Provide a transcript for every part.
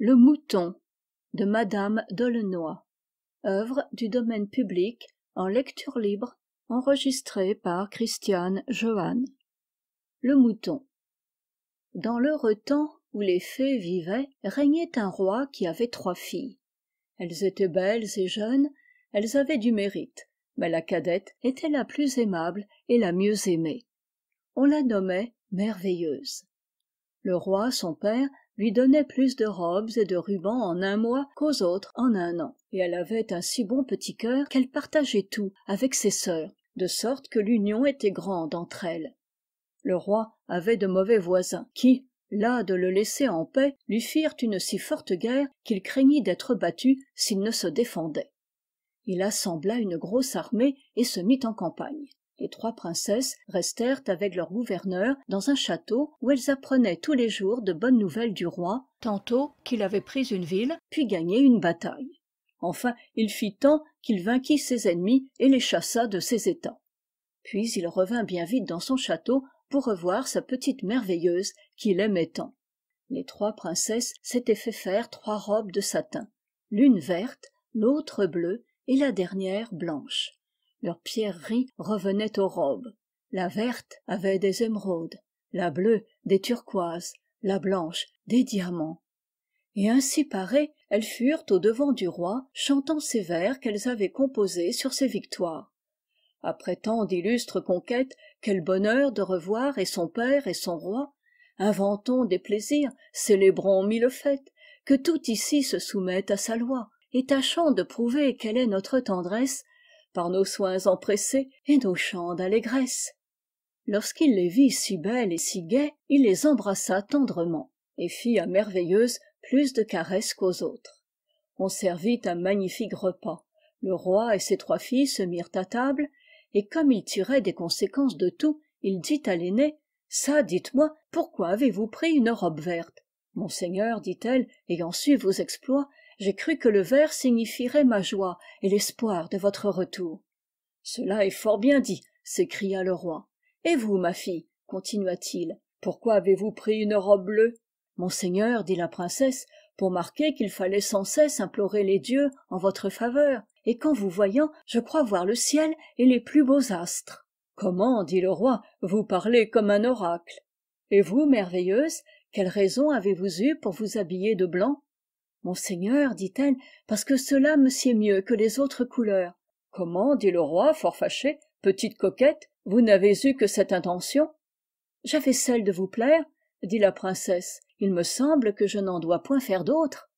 le mouton de Madame œuvre du domaine public en lecture libre par Christiane le mouton dans l'heureux temps où les fées vivaient régnait un roi qui avait trois filles elles étaient belles et jeunes elles avaient du mérite mais la cadette était la plus aimable et la mieux aimée on la nommait merveilleuse le roi son père lui donnait plus de robes et de rubans en un mois qu'aux autres en un an et elle avait un si bon petit cœur qu'elle partageait tout avec ses sœurs de sorte que l'union était grande entre elles le roi avait de mauvais voisins qui là de le laisser en paix lui firent une si forte guerre qu'il craignit d'être battu s'il ne se défendait il assembla une grosse armée et se mit en campagne les trois princesses restèrent avec leur gouverneur dans un château où elles apprenaient tous les jours de bonnes nouvelles du roi tantôt qu'il avait pris une ville puis gagné une bataille enfin il fit tant qu'il vainquit ses ennemis et les chassa de ses états puis il revint bien vite dans son château pour revoir sa petite merveilleuse qu'il aimait tant les trois princesses s'étaient fait faire trois robes de satin l'une verte l'autre bleue et la dernière blanche leurs pierreries revenaient aux robes la verte avait des émeraudes la bleue des turquoises la blanche des diamants et ainsi parées elles furent au-devant du roi chantant ces vers qu'elles avaient composés sur ses victoires après tant d'illustres conquêtes quel bonheur de revoir et son père et son roi inventons des plaisirs célébrons mille fêtes que tout ici se soumette à sa loi et tâchons de prouver quelle est notre tendresse par nos soins empressés et nos chants d'allégresse lorsqu'il les vit si belles et si gaies il les embrassa tendrement et fit à merveilleuse plus de caresses qu'aux autres on servit un magnifique repas le roi et ses trois filles se mirent à table et comme il tirait des conséquences de tout il dit à l'aînée ça dites-moi pourquoi avez-vous pris une robe verte monseigneur dit-elle ayant su vos exploits j'ai cru que le vert signifierait ma joie et l'espoir de votre retour cela est fort bien dit s'écria le roi et vous ma fille continua-t-il pourquoi avez-vous pris une robe bleue monseigneur dit la princesse pour marquer qu'il fallait sans cesse implorer les dieux en votre faveur et qu'en vous voyant je crois voir le ciel et les plus beaux astres comment dit le roi vous parlez comme un oracle et vous merveilleuse quelle raison avez-vous eue pour vous habiller de blanc monseigneur dit-elle parce que cela me sied mieux que les autres couleurs comment dit le roi fort fâché petite coquette vous n'avez eu que cette intention j'avais celle de vous plaire dit la princesse il me semble que je n'en dois point faire d'autre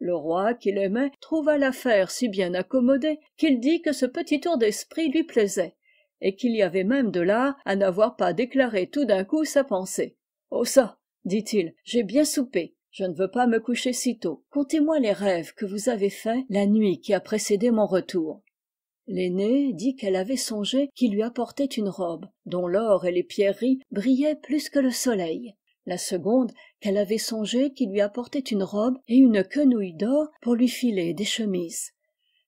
le roi qui l'aimait trouva l'affaire si bien accommodée qu'il dit que ce petit tour d'esprit lui plaisait et qu'il y avait même de l'art à n'avoir pas déclaré tout d'un coup sa pensée oh ça dit-il j'ai bien soupé je ne veux pas me coucher si tôt contez-moi les rêves que vous avez faits la nuit qui a précédé mon retour l'aînée dit qu'elle avait songé qu'il lui apportait une robe dont l'or et les pierreries brillaient plus que le soleil la seconde qu'elle avait songé qu'il lui apportait une robe et une quenouille d'or pour lui filer des chemises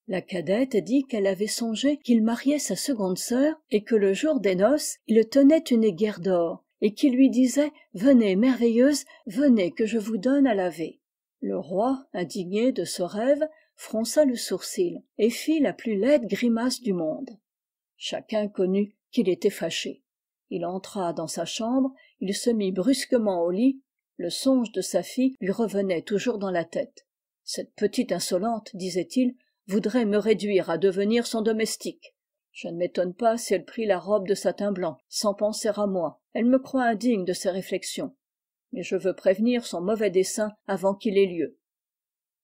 la cadette dit qu'elle avait songé qu'il mariait sa seconde sœur et que le jour des noces il tenait une guerre d'or et qui lui disait venez merveilleuse venez que je vous donne à laver le roi indigné de ce rêve fronça le sourcil et fit la plus laide grimace du monde chacun connut qu'il était fâché il entra dans sa chambre il se mit brusquement au lit le songe de sa fille lui revenait toujours dans la tête cette petite insolente disait-il voudrait me réduire à devenir son domestique je ne m'étonne pas si elle prit la robe de satin blanc sans penser à moi elle me croit indigne de ses réflexions mais je veux prévenir son mauvais dessein avant qu'il ait lieu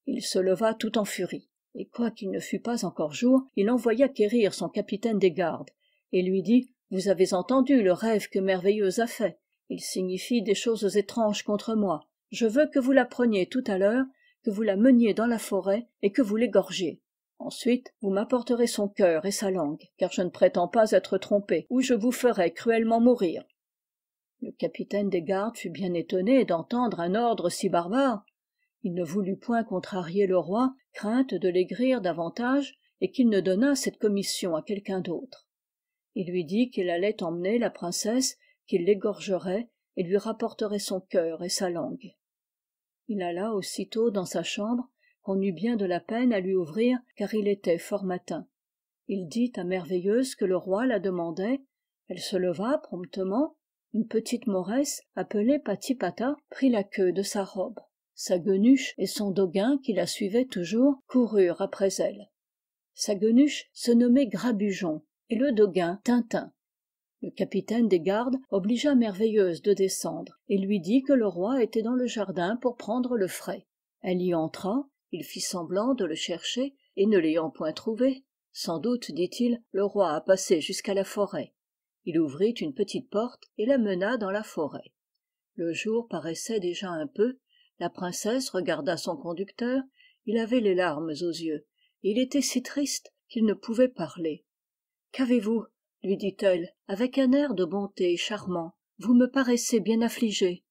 il se leva tout en furie et quoiqu'il ne fût pas encore jour il envoya quérir son capitaine des gardes et lui dit vous avez entendu le rêve que merveilleuse a fait il signifie des choses étranges contre moi je veux que vous la preniez tout à l'heure que vous la meniez dans la forêt et que vous l'égorgiez ensuite vous m'apporterez son cœur et sa langue car je ne prétends pas être trompé ou je vous ferai cruellement mourir le capitaine des gardes fut bien étonné d'entendre un ordre si barbare il ne voulut point contrarier le roi crainte de l'aigrir davantage et qu'il ne donnât cette commission à quelqu'un d'autre il lui dit qu'il allait emmener la princesse qu'il l'égorgerait et lui rapporterait son cœur et sa langue il alla aussitôt dans sa chambre on eut bien de la peine à lui ouvrir car il était fort matin il dit à merveilleuse que le roi la demandait elle se leva promptement une petite mauresse appelée patipata prit la queue de sa robe sa guenuche et son doguin qui la suivaient toujours coururent après elle sa guenuche se nommait Grabujon et le doguin tintin le capitaine des gardes obligea merveilleuse de descendre et lui dit que le roi était dans le jardin pour prendre le frais. elle y entra il fit semblant de le chercher et ne l'ayant point trouvé sans doute dit-il le roi a passé jusqu'à la forêt il ouvrit une petite porte et la mena dans la forêt le jour paraissait déjà un peu la princesse regarda son conducteur il avait les larmes aux yeux et il était si triste qu'il ne pouvait parler qu'avez-vous lui dit-elle avec un air de bonté charmant vous me paraissez bien affligé.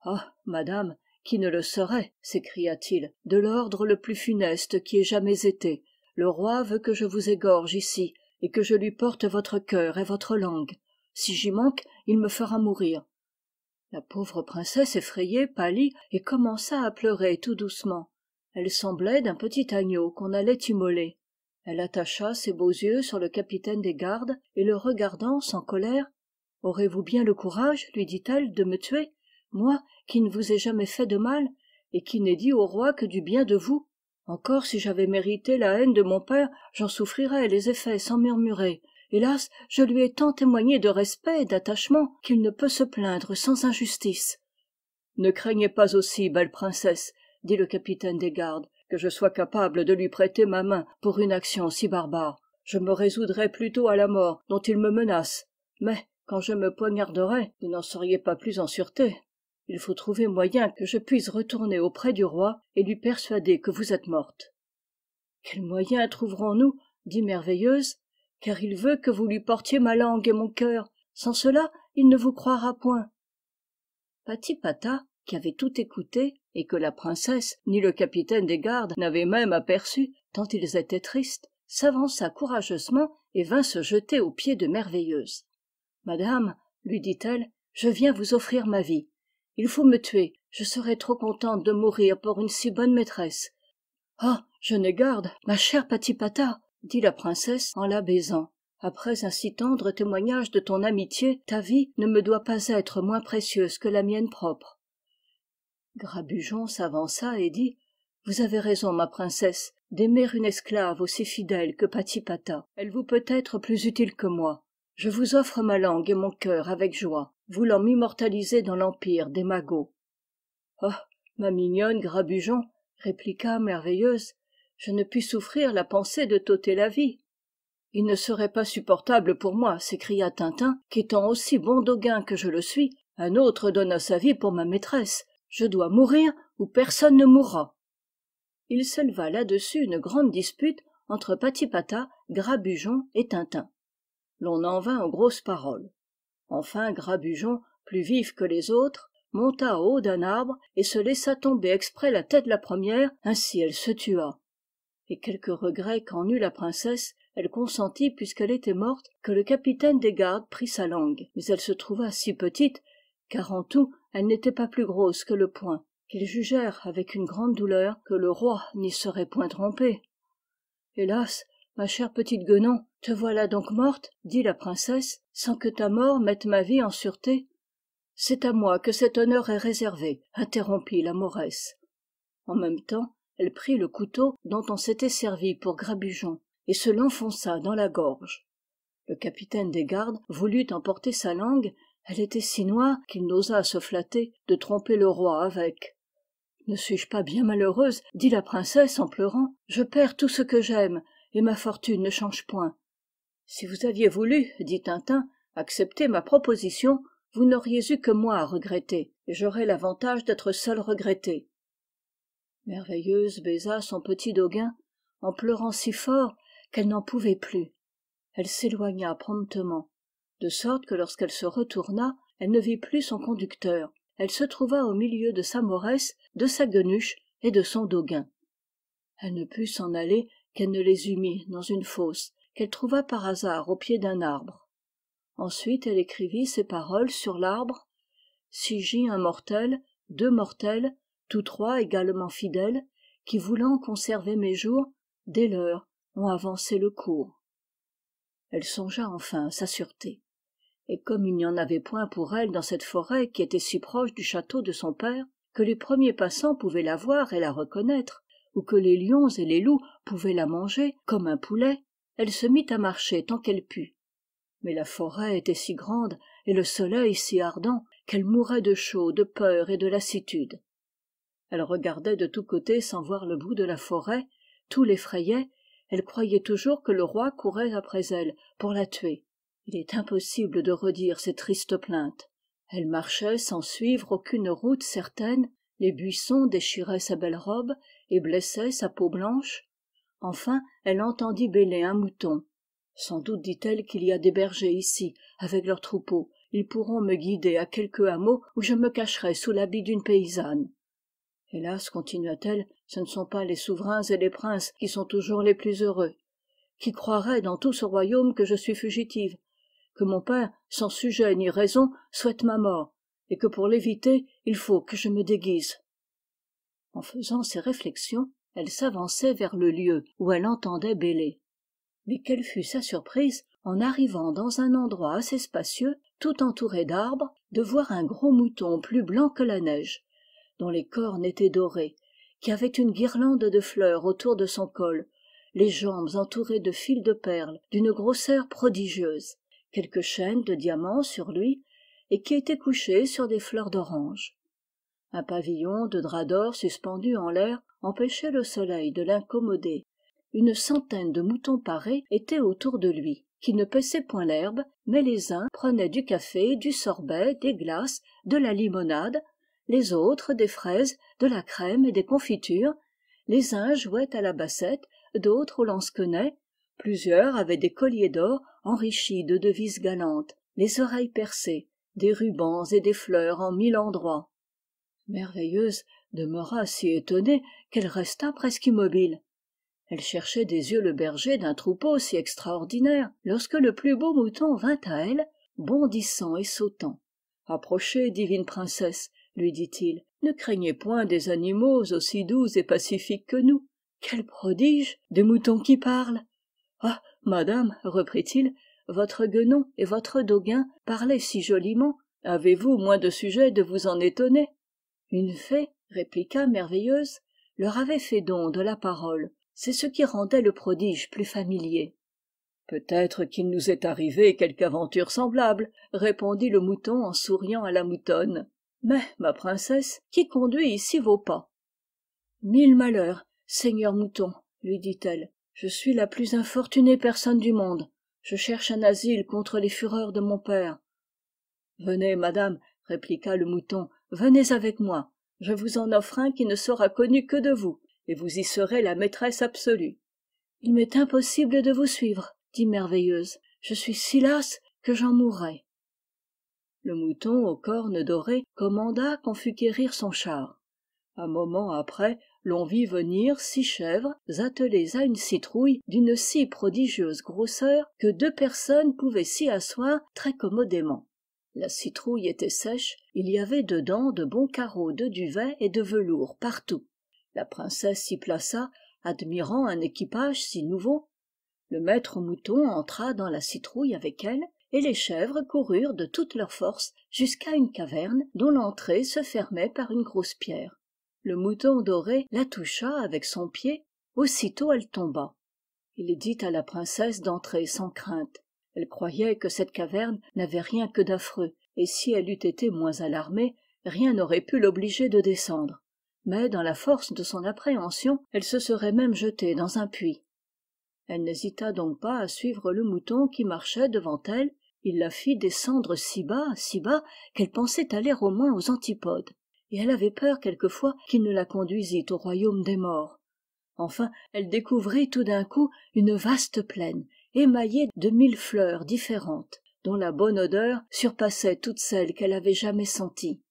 ah madame qui ne le serait s'écria-t-il de l'ordre le plus funeste qui ait jamais été le roi veut que je vous égorge ici et que je lui porte votre cœur et votre langue si j'y manque il me fera mourir la pauvre princesse effrayée pâlit et commença à pleurer tout doucement elle semblait d'un petit agneau qu'on allait immoler elle attacha ses beaux yeux sur le capitaine des gardes et le regardant sans colère aurez-vous bien le courage lui dit-elle de me tuer moi qui ne vous ai jamais fait de mal et qui n'ai dit au roi que du bien de vous encore si j'avais mérité la haine de mon père j'en souffrirais les effets sans murmurer hélas je lui ai tant témoigné de respect et d'attachement qu'il ne peut se plaindre sans injustice ne craignez pas aussi belle princesse dit le capitaine des gardes que je sois capable de lui prêter ma main pour une action si barbare je me résoudrais plutôt à la mort dont il me menace mais quand je me poignarderais vous n'en seriez pas plus en sûreté il faut trouver moyen que je puisse retourner auprès du roi et lui persuader que vous êtes morte quel moyen trouverons-nous dit merveilleuse car il veut que vous lui portiez ma langue et mon cœur sans cela il ne vous croira point patipata qui avait tout écouté et que la princesse ni le capitaine des gardes n'avaient même aperçu tant ils étaient tristes s'avança courageusement et vint se jeter aux pieds de merveilleuse madame lui dit-elle je viens vous offrir ma vie il faut me tuer je serais trop contente de mourir pour une si bonne maîtresse ah je n'ai garde ma chère patipata dit la princesse en la baisant après un si tendre témoignage de ton amitié ta vie ne me doit pas être moins précieuse que la mienne propre Grabujon s'avança et dit vous avez raison ma princesse d'aimer une esclave aussi fidèle que patipata elle vous peut être plus utile que moi je vous offre ma langue et mon cœur avec joie voulant m'immortaliser dans l'empire des magots oh ma mignonne grabugeon répliqua merveilleuse je ne puis souffrir la pensée de t'ôter la vie il ne serait pas supportable pour moi s'écria tintin qu'étant aussi bon doguin que je le suis un autre donna sa vie pour ma maîtresse je dois mourir ou personne ne mourra il s'éleva là-dessus une grande dispute entre patipata grabugeon et tintin l'on en vint aux grosses paroles enfin grabugeon plus vif que les autres monta au haut d'un arbre et se laissa tomber exprès la tête la première ainsi elle se tua et quelque regret qu'en eut la princesse elle consentit puisqu'elle était morte que le capitaine des gardes prit sa langue mais elle se trouva si petite car en tout elle n'était pas plus grosse que le poing qu'ils jugèrent avec une grande douleur que le roi n'y serait point trompé hélas ma chère petite guenon te voilà donc morte dit la princesse sans que ta mort mette ma vie en sûreté c'est à moi que cet honneur est réservé interrompit la mauresse en même temps elle prit le couteau dont on s'était servi pour grabugeon et se l'enfonça dans la gorge le capitaine des gardes voulut emporter sa langue elle était si noire qu'il n'osa se flatter de tromper le roi avec ne suis-je pas bien malheureuse dit la princesse en pleurant je perds tout ce que j'aime et ma fortune ne change point si vous aviez voulu dit tintin accepter ma proposition vous n'auriez eu que moi à regretter et j'aurais l'avantage d'être seul regretté merveilleuse baisa son petit doguin en pleurant si fort qu'elle n'en pouvait plus elle s'éloigna promptement de sorte que lorsqu'elle se retourna elle ne vit plus son conducteur elle se trouva au milieu de sa mauresse de sa guenuche et de son doguin elle ne put s'en aller qu'elle ne les eût mis dans une fosse qu'elle trouva par hasard au pied d'un arbre ensuite elle écrivit ces paroles sur l'arbre si j'y un mortel deux mortels tous trois également fidèles qui voulant conserver mes jours dès l'heure ont avancé le cours elle songea enfin à sa sûreté et comme il n'y en avait point pour elle dans cette forêt qui était si proche du château de son père que les premiers passants pouvaient la voir et la reconnaître ou que les lions et les loups pouvaient la manger comme un poulet elle se mit à marcher tant qu'elle put mais la forêt était si grande et le soleil si ardent qu'elle mourait de chaud de peur et de lassitude elle regardait de tous côtés sans voir le bout de la forêt tout l'effrayait elle croyait toujours que le roi courait après elle pour la tuer il est impossible de redire ces tristes plaintes elle marchait sans suivre aucune route certaine les buissons déchiraient sa belle robe et blessaient sa peau blanche enfin elle entendit bêler un mouton sans doute dit-elle qu'il y a des bergers ici avec leurs troupeaux ils pourront me guider à quelque hameau où je me cacherai sous l'habit d'une paysanne hélas continua-t-elle ce ne sont pas les souverains et les princes qui sont toujours les plus heureux qui croirait dans tout ce royaume que je suis fugitive que mon père sans sujet ni raison souhaite ma mort et que pour l'éviter il faut que je me déguise en faisant ces réflexions elle s'avançait vers le lieu où elle entendait bêler mais quelle fut sa surprise en arrivant dans un endroit assez spacieux tout entouré d'arbres de voir un gros mouton plus blanc que la neige dont les cornes étaient dorées qui avait une guirlande de fleurs autour de son col les jambes entourées de fils de perles d'une grosseur prodigieuse quelques chaînes de diamants sur lui et qui était couché sur des fleurs d'orange un pavillon de drap d'or suspendu en l'air empêchait le soleil de l'incommoder une centaine de moutons parés étaient autour de lui qui ne paissaient point l'herbe mais les uns prenaient du café du sorbet des glaces de la limonade les autres des fraises de la crème et des confitures les uns jouaient à la bassette d'autres au lansquenet plusieurs avaient des colliers d'or enrichis de devises galantes les oreilles percées des rubans et des fleurs en mille endroits merveilleuse demeura si étonnée qu'elle resta presque immobile elle cherchait des yeux le berger d'un troupeau si extraordinaire lorsque le plus beau mouton vint à elle bondissant et sautant approchez divine princesse lui dit-il ne craignez point des animaux aussi doux et pacifiques que nous quel prodige des moutons qui parlent ah madame reprit-il votre guenon et votre doguin parlaient si joliment avez-vous moins de sujet de vous en étonner une fée répliqua merveilleuse leur avait fait don de la parole c'est ce qui rendait le prodige plus familier peut-être qu'il nous est arrivé quelque aventure semblable répondit le mouton en souriant à la moutonne mais ma princesse qui conduit ici vos pas mille malheurs seigneur mouton lui dit-elle je suis la plus infortunée personne du monde je cherche un asile contre les fureurs de mon père venez madame répliqua le mouton venez avec moi je vous en offre un qui ne sera connu que de vous et vous y serez la maîtresse absolue il m'est impossible de vous suivre dit merveilleuse je suis si lasse que j'en mourrai le mouton aux cornes dorées commanda qu'on fût quérir son char un moment après l'on vit venir six chèvres attelées à une citrouille d'une si prodigieuse grosseur que deux personnes pouvaient s'y asseoir très commodément la citrouille était sèche il y avait dedans de bons carreaux de duvet et de velours partout la princesse s'y plaça admirant un équipage si nouveau le maître mouton entra dans la citrouille avec elle et les chèvres coururent de toute leur force jusqu'à une caverne dont l'entrée se fermait par une grosse pierre le mouton doré la toucha avec son pied aussitôt elle tomba il dit à la princesse d'entrer sans crainte elle croyait que cette caverne n'avait rien que d'affreux et si elle eût été moins alarmée rien n'aurait pu l'obliger de descendre mais dans la force de son appréhension elle se serait même jetée dans un puits elle n'hésita donc pas à suivre le mouton qui marchait devant elle il la fit descendre si bas si bas qu'elle pensait aller au moins aux antipodes et elle avait peur quelquefois qu'il ne la conduisît au royaume des morts enfin elle découvrit tout d'un coup une vaste plaine émaillée de mille fleurs différentes dont la bonne odeur surpassait toutes celles qu'elle avait jamais senties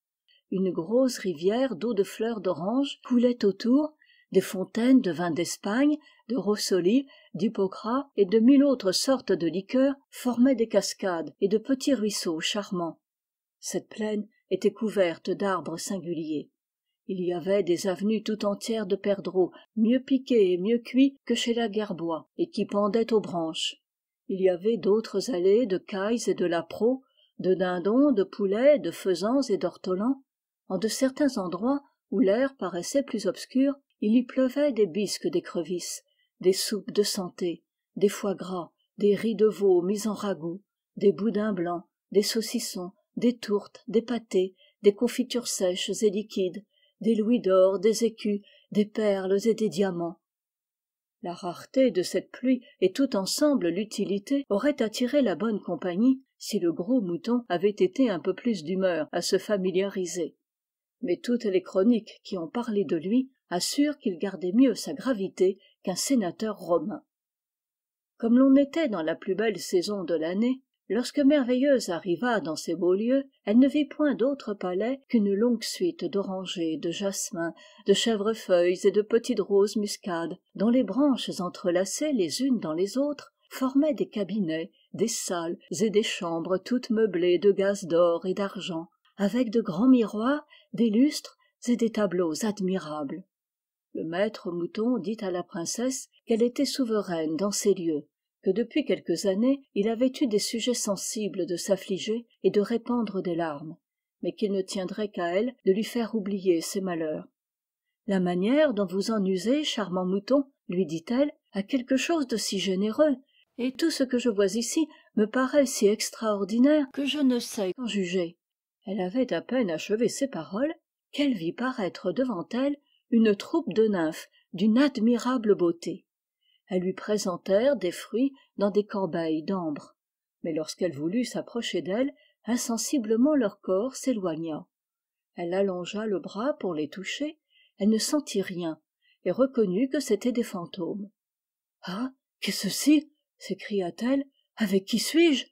une grosse rivière d'eau de fleurs d'orange coulait autour des fontaines de vin d'espagne de rossoli d'hypocras et de mille autres sortes de liqueurs formaient des cascades et de petits ruisseaux charmants cette plaine était couverte d'arbres singuliers il y avait des avenues tout entières de perdreaux mieux piqués et mieux cuits que chez la Guerbois, et qui pendaient aux branches il y avait d'autres allées de cailles et de lapro, de dindons de poulets de faisans et d'ortolans en de certains endroits où l'air paraissait plus obscur il y pleuvait des bisques d'écrevisses des soupes de santé des foie gras des riz de veau mis en ragoût des boudins blancs des saucissons des tourtes des pâtés des confitures sèches et liquides des louis d'or des écus des perles et des diamants la rareté de cette pluie et tout ensemble l'utilité auraient attiré la bonne compagnie si le gros mouton avait été un peu plus d'humeur à se familiariser mais toutes les chroniques qui ont parlé de lui assurent qu'il gardait mieux sa gravité qu'un sénateur romain comme l'on était dans la plus belle saison de l'année lorsque merveilleuse arriva dans ces beaux lieux elle ne vit point d'autre palais qu'une longue suite d'orangers de jasmins de chèvrefeuilles et de petites roses muscades dont les branches entrelacées les unes dans les autres formaient des cabinets des salles et des chambres toutes meublées de gaz d'or et d'argent avec de grands miroirs des lustres et des tableaux admirables le maître mouton dit à la princesse qu'elle était souveraine dans ces lieux que depuis quelques années il avait eu des sujets sensibles de s'affliger et de répandre des larmes mais qu'il ne tiendrait qu'à elle de lui faire oublier ses malheurs la manière dont vous en usez charmant mouton lui dit-elle a quelque chose de si généreux et tout ce que je vois ici me paraît si extraordinaire que je ne sais qu'en juger elle avait à peine achevé ces paroles qu'elle vit paraître devant elle une troupe de nymphes d'une admirable beauté elles lui présentèrent des fruits dans des corbeilles d'ambre mais lorsqu'elle voulut s'approcher d'elle, insensiblement leur corps s'éloigna elle allongea le bras pour les toucher elle ne sentit rien et reconnut que c'étaient des fantômes ah qu'est ceci s'écria-t-elle avec qui suis-je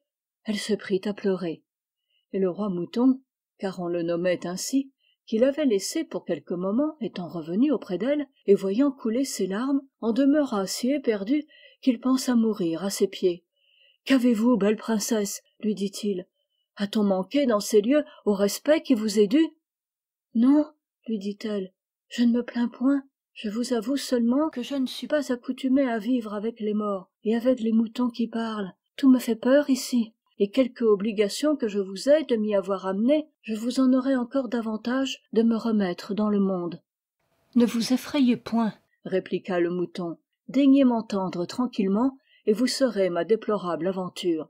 elle se prit à pleurer et le roi mouton car on le nommait ainsi qu'il l'avait laissé pour quelques moments étant revenu auprès d'elle et voyant couler ses larmes en demeura si éperdu qu'il pensa mourir à ses pieds qu'avez-vous belle princesse lui dit-il a-t-on manqué dans ces lieux au respect qui vous est dû non lui dit-elle je ne me plains point je vous avoue seulement que je ne suis pas accoutumée à vivre avec les morts et avec les moutons qui parlent tout me fait peur ici et quelque obligation que je vous ai de m'y avoir amené je vous en aurai encore davantage de me remettre dans le monde ne vous effrayez point répliqua le mouton daignez m'entendre tranquillement et vous serez ma déplorable aventure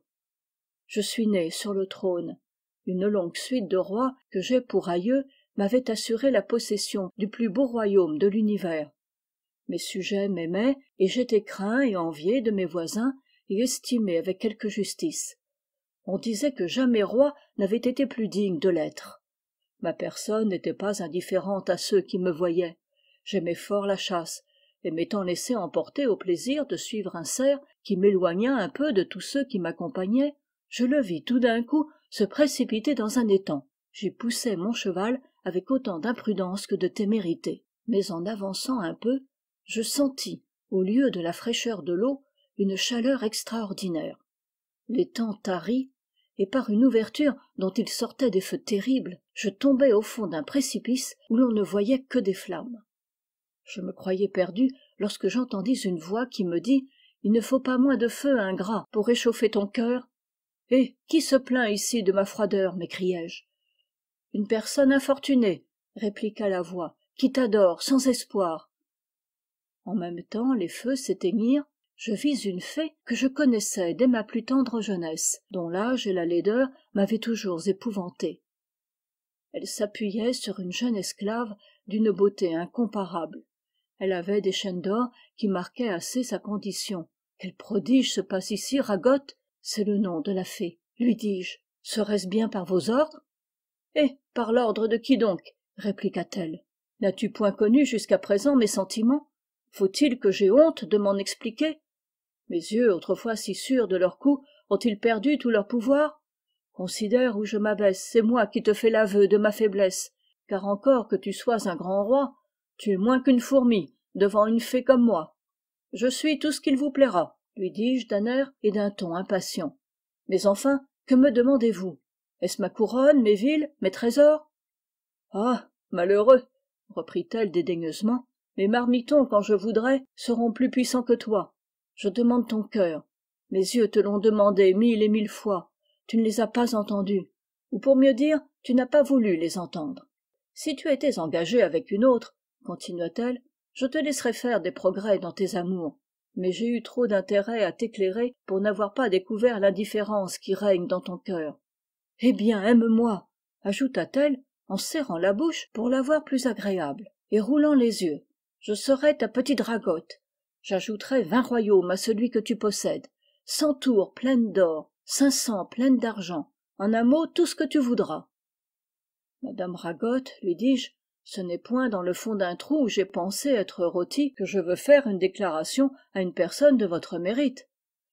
je suis né sur le trône une longue suite de rois que j'ai pour aïeux m'avait assuré la possession du plus beau royaume de l'univers mes sujets m'aimaient et j'étais craint et envié de mes voisins et estimé avec quelque justice on disait que jamais roi n'avait été plus digne de l'être ma personne n'était pas indifférente à ceux qui me voyaient j'aimais fort la chasse et m'étant laissé emporter au plaisir de suivre un cerf qui m'éloigna un peu de tous ceux qui m'accompagnaient je le vis tout d'un coup se précipiter dans un étang j'y poussai mon cheval avec autant d'imprudence que de témérité mais en avançant un peu je sentis au lieu de la fraîcheur de l'eau une chaleur extraordinaire l'étang tarit et par une ouverture dont il sortait des feux terribles je tombai au fond d'un précipice où l'on ne voyait que des flammes je me croyais perdu lorsque j'entendis une voix qui me dit il ne faut pas moins de feu ingrat pour réchauffer ton cœur eh qui se plaint ici de ma froideur m'écriai-je une personne infortunée répliqua la voix qui t'adore sans espoir en même temps les feux s'éteignirent je vis une fée que je connaissais dès ma plus tendre jeunesse dont l'âge et la laideur m'avaient toujours épouvanté elle s'appuyait sur une jeune esclave d'une beauté incomparable elle avait des chaînes d'or qui marquaient assez sa condition quel prodige se passe ici ragotte c'est le nom de la fée lui dis-je serait-ce bien par vos ordres eh par l'ordre de qui donc répliqua-t-elle n'as-tu point connu jusqu'à présent mes sentiments faut-il que j'aie honte de m'en expliquer mes yeux autrefois si sûrs de leur coup ont-ils perdu tout leur pouvoir considère où je m'abaisse c'est moi qui te fais l'aveu de ma faiblesse car encore que tu sois un grand roi tu es moins qu'une fourmi devant une fée comme moi je suis tout ce qu'il vous plaira lui dis-je d'un air et d'un ton impatient mais enfin que me demandez-vous est-ce ma couronne mes villes mes trésors ah malheureux reprit-elle dédaigneusement mes marmitons quand je voudrais seront plus puissants que toi je demande ton cœur mes yeux te l'ont demandé mille et mille fois tu ne les as pas entendus ou pour mieux dire tu n'as pas voulu les entendre si tu étais engagée avec une autre continua-t-elle je te laisserais faire des progrès dans tes amours mais j'ai eu trop d'intérêt à t'éclairer pour n'avoir pas découvert l'indifférence qui règne dans ton cœur eh bien aime-moi ajouta-t-elle en serrant la bouche pour la voir plus agréable et roulant les yeux je serai ta petite dragote j'ajouterai vingt royaumes à celui que tu possèdes cent tours pleines d'or cinq cents pleines d'argent en un mot tout ce que tu voudras madame ragotte lui dis-je ce n'est point dans le fond d'un trou où j'ai pensé être rôti que je veux faire une déclaration à une personne de votre mérite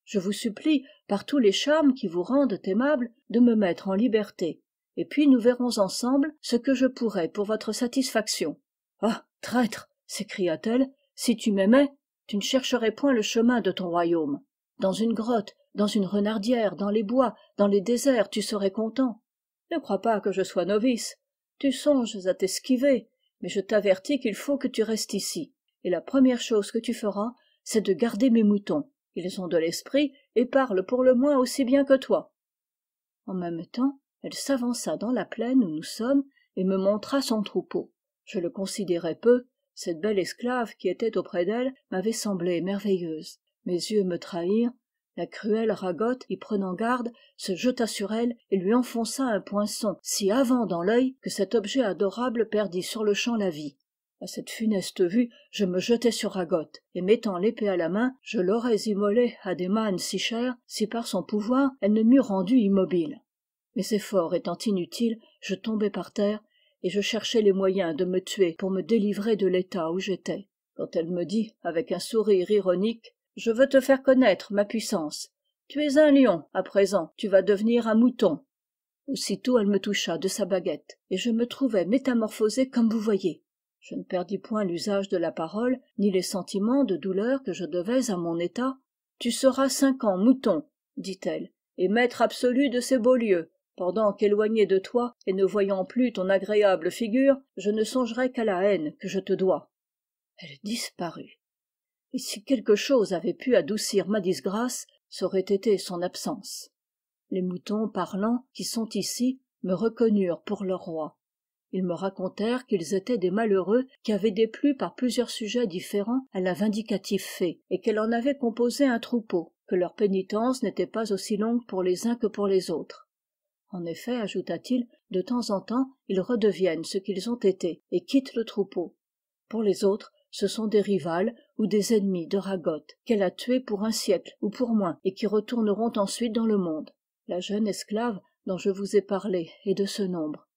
je vous supplie par tous les charmes qui vous rendent aimable de me mettre en liberté et puis nous verrons ensemble ce que je pourrai pour votre satisfaction ah traître s'écria-t-elle si tu m'aimais tu ne chercherais point le chemin de ton royaume dans une grotte dans une renardière dans les bois dans les déserts tu serais content ne crois pas que je sois novice tu songes à t'esquiver mais je t'avertis qu'il faut que tu restes ici et la première chose que tu feras c'est de garder mes moutons ils ont de l'esprit et parlent pour le moins aussi bien que toi en même temps elle s'avança dans la plaine où nous sommes et me montra son troupeau je le considérais peu cette belle esclave qui était auprès d'elle m'avait semblé merveilleuse mes yeux me trahirent la cruelle ragotte y prenant garde se jeta sur elle et lui enfonça un poinçon si avant dans l'œil que cet objet adorable perdit sur-le-champ la vie À cette funeste vue je me jetai sur ragotte et mettant l'épée à la main je l'aurais immolée à des mânes si chères si par son pouvoir elle ne m'eût rendu immobile mes efforts étant inutiles je tombai par terre et je cherchais les moyens de me tuer pour me délivrer de l'état où j'étais quand elle me dit avec un sourire ironique je veux te faire connaître ma puissance tu es un lion à présent tu vas devenir un mouton aussitôt elle me toucha de sa baguette et je me trouvai métamorphosé comme vous voyez je ne perdis point l'usage de la parole ni les sentiments de douleur que je devais à mon état tu seras cinq ans mouton dit-elle et maître absolu de ces beaux lieux pendant qu'éloigné de toi et ne voyant plus ton agréable figure je ne songerai qu'à la haine que je te dois elle disparut et si quelque chose avait pu adoucir ma disgrâce aurait été son absence les moutons parlants qui sont ici me reconnurent pour leur roi ils me racontèrent qu'ils étaient des malheureux qui avaient déplu par plusieurs sujets différents à la vindicative fée et qu'elle en avait composé un troupeau que leur pénitence n'était pas aussi longue pour les uns que pour les autres en effet ajouta-t-il de temps en temps ils redeviennent ce qu'ils ont été et quittent le troupeau pour les autres ce sont des rivales ou des ennemis de ragotte qu'elle a tués pour un siècle ou pour moins et qui retourneront ensuite dans le monde la jeune esclave dont je vous ai parlé est de ce nombre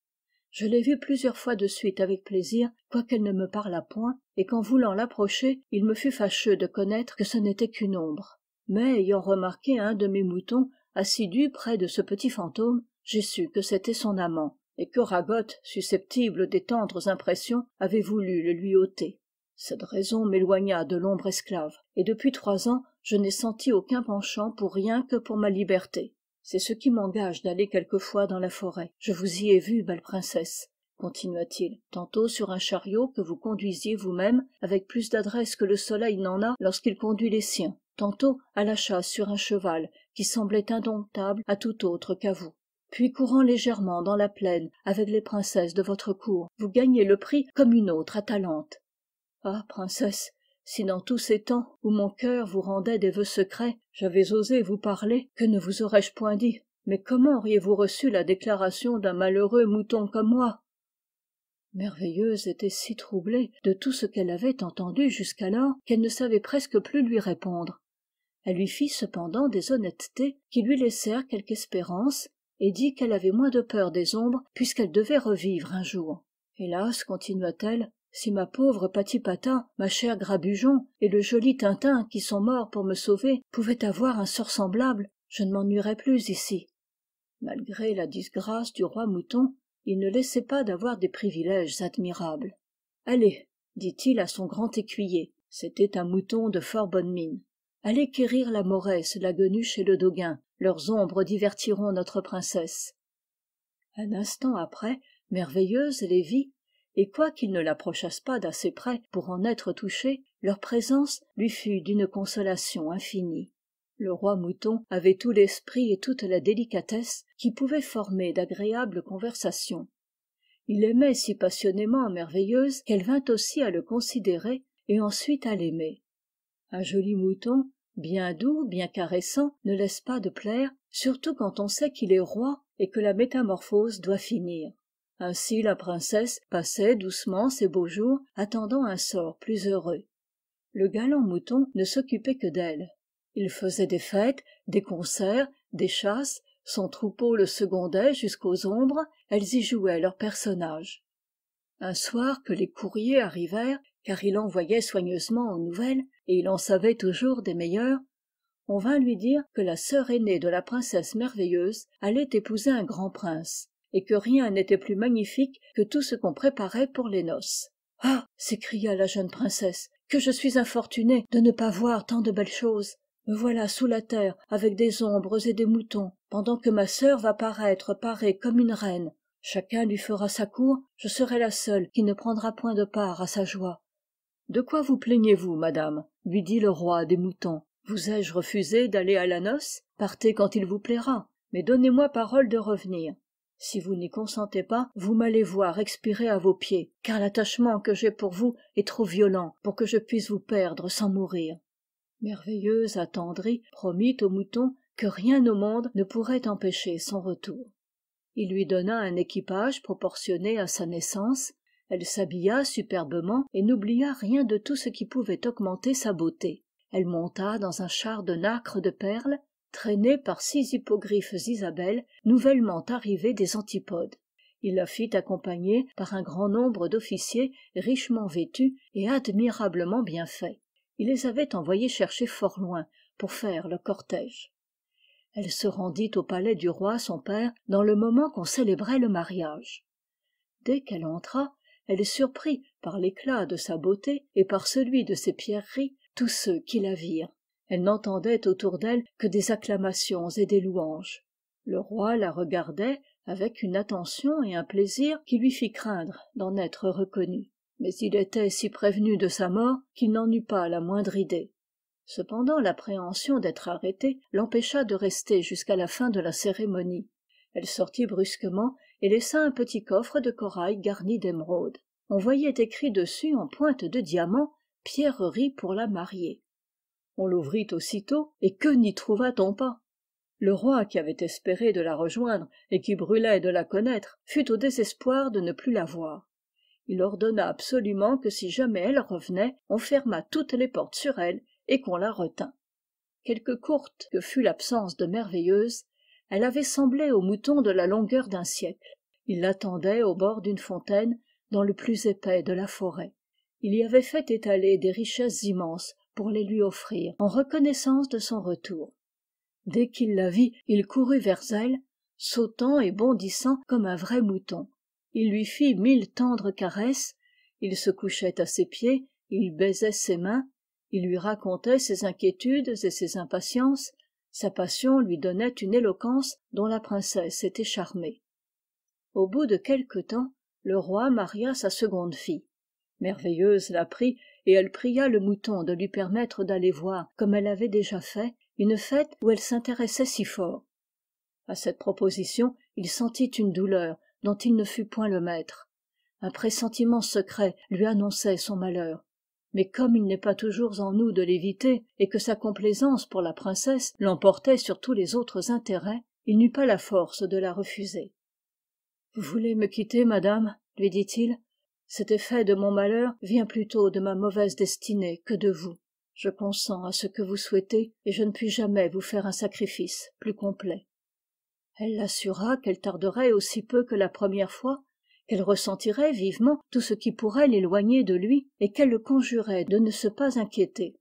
je l'ai vue plusieurs fois de suite avec plaisir quoiqu'elle ne me parlât point et qu'en voulant l'approcher il me fut fâcheux de connaître que ce n'était qu'une ombre mais ayant remarqué un de mes moutons assidu près de ce petit fantôme j'ai su que c'était son amant et que ragotte susceptible des tendres impressions avait voulu le lui ôter cette raison m'éloigna de l'ombre esclave et depuis trois ans je n'ai senti aucun penchant pour rien que pour ma liberté c'est ce qui m'engage d'aller quelquefois dans la forêt je vous y ai vu, belle princesse continua-t-il tantôt sur un chariot que vous conduisiez vous-même avec plus d'adresse que le soleil n'en a lorsqu'il conduit les siens tantôt à la chasse sur un cheval qui semblait indomptable à tout autre qu'à vous puis courant légèrement dans la plaine avec les princesses de votre cour vous gagnez le prix comme une autre atalante ah princesse si dans tous ces temps où mon cœur vous rendait des vœux secrets j'avais osé vous parler que ne vous aurais-je point dit mais comment auriez-vous reçu la déclaration d'un malheureux mouton comme moi merveilleuse était si troublée de tout ce qu'elle avait entendu jusqu'alors qu'elle ne savait presque plus lui répondre elle lui fit cependant des honnêtetés qui lui laissèrent quelque espérance et dit qu'elle avait moins de peur des ombres puisqu'elle devait revivre un jour hélas continua-t-elle si ma pauvre patipata ma chère grabugeon et le joli tintin qui sont morts pour me sauver pouvaient avoir un sort semblable je ne m'ennuierais plus ici malgré la disgrâce du roi mouton il ne laissait pas d'avoir des privilèges admirables allez dit-il à son grand écuyer c'était un mouton de fort bonne mine allez quérir la mauresse la guenuche et le doguin leurs ombres divertiront notre princesse un instant après merveilleuse les vit et quoiqu'ils ne l'approchassent pas d'assez près pour en être touchés, leur présence lui fut d'une consolation infinie le roi mouton avait tout l'esprit et toute la délicatesse qui pouvaient former d'agréables conversations il aimait si passionnément merveilleuse qu'elle vint aussi à le considérer et ensuite à l'aimer un joli mouton bien doux bien caressant ne laisse pas de plaire surtout quand on sait qu'il est roi et que la métamorphose doit finir ainsi la princesse passait doucement ses beaux jours attendant un sort plus heureux le galant mouton ne s'occupait que d'elle il faisait des fêtes des concerts des chasses son troupeau le secondait jusqu'aux ombres elles y jouaient leurs personnages un soir que les courriers arrivèrent car il envoyait soigneusement aux nouvelles et il en savait toujours des meilleures on vint lui dire que la sœur aînée de la princesse merveilleuse allait épouser un grand prince et que rien n'était plus magnifique que tout ce qu'on préparait pour les noces ah s'écria la jeune princesse que je suis infortunée de ne pas voir tant de belles choses me voilà sous la terre avec des ombres et des moutons pendant que ma sœur va paraître parée comme une reine chacun lui fera sa cour je serai la seule qui ne prendra point de part à sa joie de quoi vous plaignez-vous madame lui dit le roi des moutons vous ai-je refusé d'aller à la noce partez quand il vous plaira mais donnez-moi parole de revenir si vous n'y consentez pas vous m'allez voir expirer à vos pieds car l'attachement que j'ai pour vous est trop violent pour que je puisse vous perdre sans mourir merveilleuse attendrie promit au mouton que rien au monde ne pourrait empêcher son retour il lui donna un équipage proportionné à sa naissance elle s'habilla superbement et n'oublia rien de tout ce qui pouvait augmenter sa beauté elle monta dans un char de nacre de perles traîné par six hippogriffes Isabelle, nouvellement arrivées des antipodes il la fit accompagner par un grand nombre d'officiers richement vêtus et admirablement bien faits il les avait envoyés chercher fort loin pour faire le cortège elle se rendit au palais du roi son père dans le moment qu'on célébrait le mariage dès qu'elle entra elle surprit par l'éclat de sa beauté et par celui de ses pierreries tous ceux qui la virent elle n'entendait autour d'elle que des acclamations et des louanges le roi la regardait avec une attention et un plaisir qui lui fit craindre d'en être reconnu mais il était si prévenu de sa mort qu'il n'en eut pas la moindre idée cependant l'appréhension d'être arrêtée l'empêcha de rester jusqu'à la fin de la cérémonie elle sortit brusquement et laissa un petit coffre de corail garni d'émeraudes on voyait écrit dessus en pointe de diamant pierrerie pour la mariée on l'ouvrit aussitôt et que n'y trouva-t-on pas le roi qui avait espéré de la rejoindre et qui brûlait de la connaître fut au désespoir de ne plus la voir il ordonna absolument que si jamais elle revenait on fermât toutes les portes sur elle et qu'on la retînt quelque courte que fût l'absence de merveilleuse elle avait semblé au mouton de la longueur d'un siècle il l'attendait au bord d'une fontaine dans le plus épais de la forêt il y avait fait étaler des richesses immenses pour les lui offrir en reconnaissance de son retour dès qu'il la vit il courut vers elle sautant et bondissant comme un vrai mouton il lui fit mille tendres caresses il se couchait à ses pieds il baisait ses mains il lui racontait ses inquiétudes et ses impatiences sa passion lui donnait une éloquence dont la princesse était charmée au bout de quelque temps le roi maria sa seconde fille merveilleuse la prit et elle pria le mouton de lui permettre d'aller voir comme elle avait déjà fait une fête où elle s'intéressait si fort À cette proposition il sentit une douleur dont il ne fut point le maître un pressentiment secret lui annonçait son malheur mais comme il n'est pas toujours en nous de l'éviter et que sa complaisance pour la princesse l'emportait sur tous les autres intérêts il n'eut pas la force de la refuser vous voulez me quitter madame lui dit-il cet effet de mon malheur vient plutôt de ma mauvaise destinée que de vous je consens à ce que vous souhaitez et je ne puis jamais vous faire un sacrifice plus complet elle l'assura qu'elle tarderait aussi peu que la première fois qu'elle ressentirait vivement tout ce qui pourrait l'éloigner de lui et qu'elle le conjurait de ne se pas inquiéter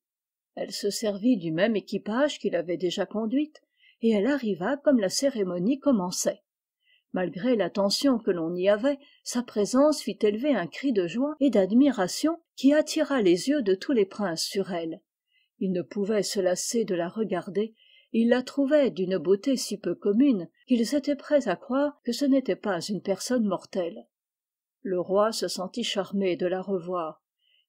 elle se servit du même équipage qu'il avait déjà conduite et elle arriva comme la cérémonie commençait malgré l'attention que l'on y avait sa présence fit élever un cri de joie et d'admiration qui attira les yeux de tous les princes sur elle ils ne pouvaient se lasser de la regarder et ils la trouvaient d'une beauté si peu commune qu'ils étaient prêts à croire que ce n'était pas une personne mortelle le roi se sentit charmé de la revoir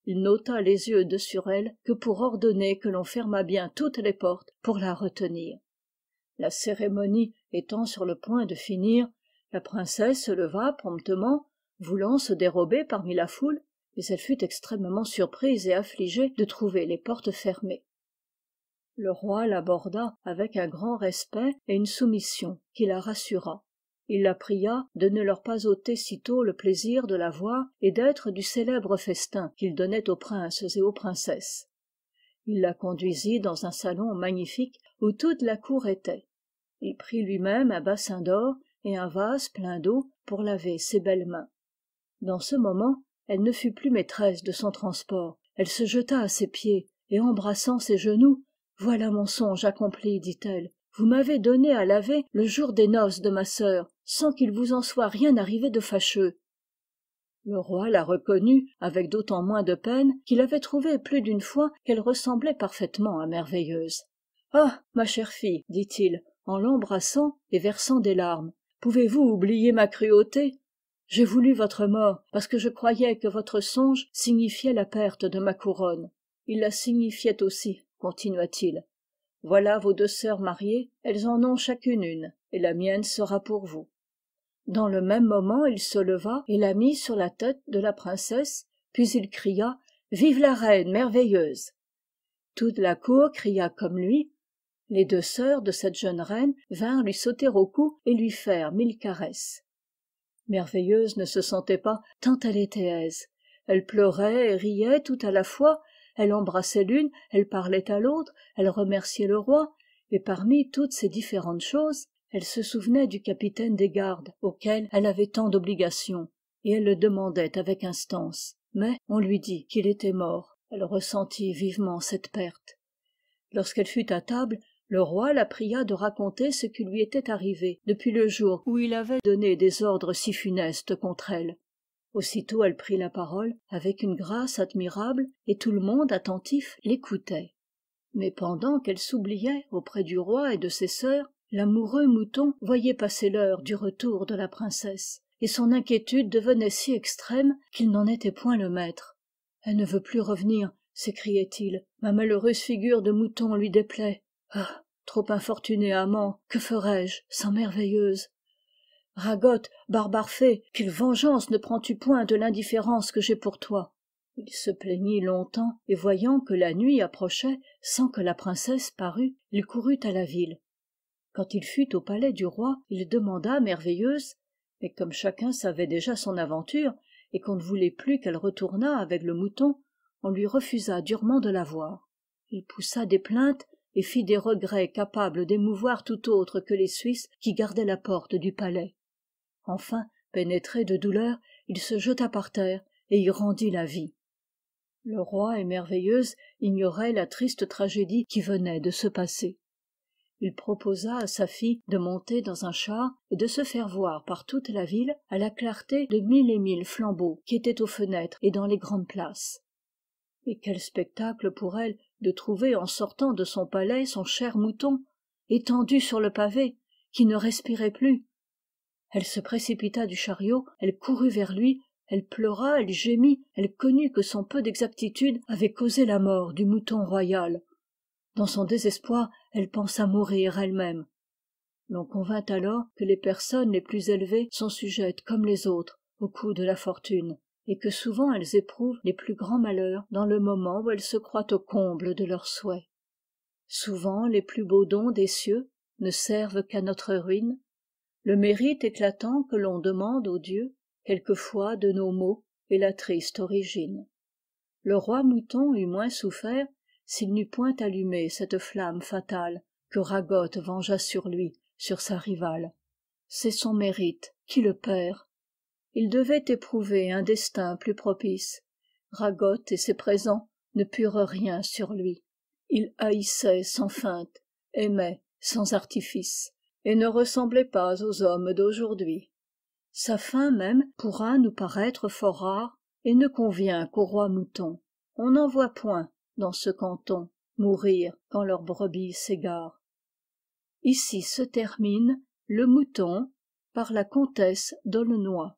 il n'ôta les yeux de sur elle que pour ordonner que l'on fermât bien toutes les portes pour la retenir la cérémonie étant sur le point de finir la princesse se leva promptement voulant se dérober parmi la foule mais elle fut extrêmement surprise et affligée de trouver les portes fermées le roi l'aborda avec un grand respect et une soumission qui la rassura il la pria de ne leur pas ôter sitôt le plaisir de la voir et d'être du célèbre festin qu'il donnait aux princes et aux princesses il la conduisit dans un salon magnifique où toute la cour était il prit lui-même un bassin d'or et un vase plein d'eau pour laver ses belles mains dans ce moment elle ne fut plus maîtresse de son transport elle se jeta à ses pieds et embrassant ses genoux voilà mon songe accompli dit-elle vous m'avez donné à laver le jour des noces de ma sœur sans qu'il vous en soit rien arrivé de fâcheux le roi la reconnut avec d'autant moins de peine qu'il avait trouvé plus d'une fois qu'elle ressemblait parfaitement à merveilleuse ah ma chère fille dit-il en l'embrassant et versant des larmes pouvez-vous oublier ma cruauté j'ai voulu votre mort parce que je croyais que votre songe signifiait la perte de ma couronne il la signifiait aussi continua-t-il voilà vos deux sœurs mariées elles en ont chacune une et la mienne sera pour vous dans le même moment il se leva et la mit sur la tête de la princesse puis il cria vive la reine merveilleuse toute la cour cria comme lui les deux sœurs de cette jeune reine vinrent lui sauter au cou et lui faire mille caresses merveilleuse ne se sentait pas tant elle était aise elle pleurait et riait tout à la fois elle embrassait l'une elle parlait à l'autre elle remerciait le roi et parmi toutes ces différentes choses elle se souvenait du capitaine des gardes auquel elle avait tant d'obligations et elle le demandait avec instance mais on lui dit qu'il était mort elle ressentit vivement cette perte lorsqu'elle fut à table le roi la pria de raconter ce qui lui était arrivé depuis le jour où il avait donné des ordres si funestes contre elle aussitôt elle prit la parole avec une grâce admirable et tout le monde attentif l'écoutait mais pendant qu'elle s'oubliait auprès du roi et de ses sœurs l'amoureux mouton voyait passer l'heure du retour de la princesse et son inquiétude devenait si extrême qu'il n'en était point le maître elle ne veut plus revenir s'écriait-il ma malheureuse figure de mouton lui déplaît ah trop infortuné amant que ferais-je sans merveilleuse Ragote, barbare fée quelle vengeance ne prends-tu point de l'indifférence que j'ai pour toi il se plaignit longtemps et voyant que la nuit approchait sans que la princesse parût il courut à la ville quand il fut au palais du roi il demanda merveilleuse mais comme chacun savait déjà son aventure et qu'on ne voulait plus qu'elle retournât avec le mouton on lui refusa durement de la voir il poussa des plaintes et fit des regrets capables d'émouvoir tout autre que les suisses qui gardaient la porte du palais enfin pénétré de douleur il se jeta par terre et y rendit la vie le roi et merveilleuse ignoraient la triste tragédie qui venait de se passer il proposa à sa fille de monter dans un char et de se faire voir par toute la ville à la clarté de mille et mille flambeaux qui étaient aux fenêtres et dans les grandes places Mais quel spectacle pour elle de trouver en sortant de son palais son cher mouton étendu sur le pavé qui ne respirait plus elle se précipita du chariot elle courut vers lui elle pleura elle gémit elle connut que son peu d'exactitude avait causé la mort du mouton royal dans son désespoir elle à mourir elle-même l'on convint alors que les personnes les plus élevées sont sujettes comme les autres au coup de la fortune et que souvent elles éprouvent les plus grands malheurs dans le moment où elles se croient au comble de leurs souhaits souvent les plus beaux dons des cieux ne servent qu'à notre ruine le mérite éclatant que l'on demande aux dieux quelquefois de nos maux est la triste origine le roi mouton eut moins souffert s'il n'eût point allumé cette flamme fatale que ragotte vengea sur lui sur sa rivale c'est son mérite qui le perd il devait éprouver un destin plus propice ragotte et ses présents ne purent rien sur lui il haïssait sans feinte aimait sans artifice et ne ressemblait pas aux hommes d'aujourd'hui sa fin même pourra nous paraître fort rare et ne convient qu'au roi mouton. on n'en voit point dans ce canton mourir quand leurs brebis s'égarent ici se termine le mouton par la comtesse d'aulnoy